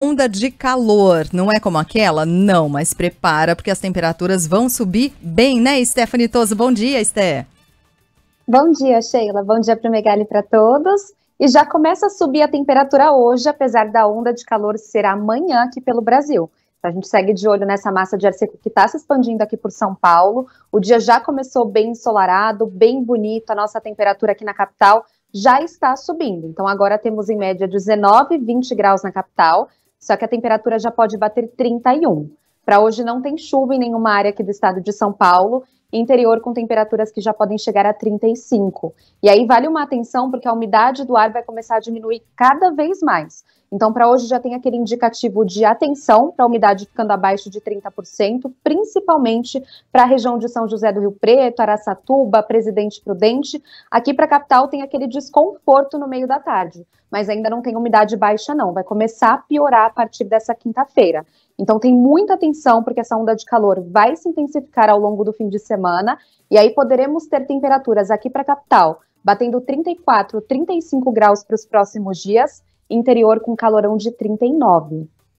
onda de calor. Não é como aquela? Não, mas prepara, porque as temperaturas vão subir bem, né, Stephanie Toso? Bom dia, Esté. Bom dia, Sheila. Bom dia para o Megali para todos. E já começa a subir a temperatura hoje, apesar da onda de calor ser amanhã aqui pelo Brasil. Então, a gente segue de olho nessa massa de ar seco que está se expandindo aqui por São Paulo. O dia já começou bem ensolarado, bem bonito. A nossa temperatura aqui na capital já está subindo. Então, agora temos em média 19, 20 graus na capital só que a temperatura já pode bater 31. Para hoje não tem chuva em nenhuma área aqui do estado de São Paulo interior com temperaturas que já podem chegar a 35. E aí vale uma atenção porque a umidade do ar vai começar a diminuir cada vez mais. Então, para hoje já tem aquele indicativo de atenção para a umidade ficando abaixo de 30%, principalmente para a região de São José do Rio Preto, Araçatuba, Presidente Prudente. Aqui para a capital tem aquele desconforto no meio da tarde, mas ainda não tem umidade baixa não, vai começar a piorar a partir dessa quinta-feira. Então, tem muita atenção porque essa onda de calor vai se intensificar ao longo do fim de semana semana, e aí poderemos ter temperaturas aqui para a capital, batendo 34, 35 graus para os próximos dias, interior com calorão de 39.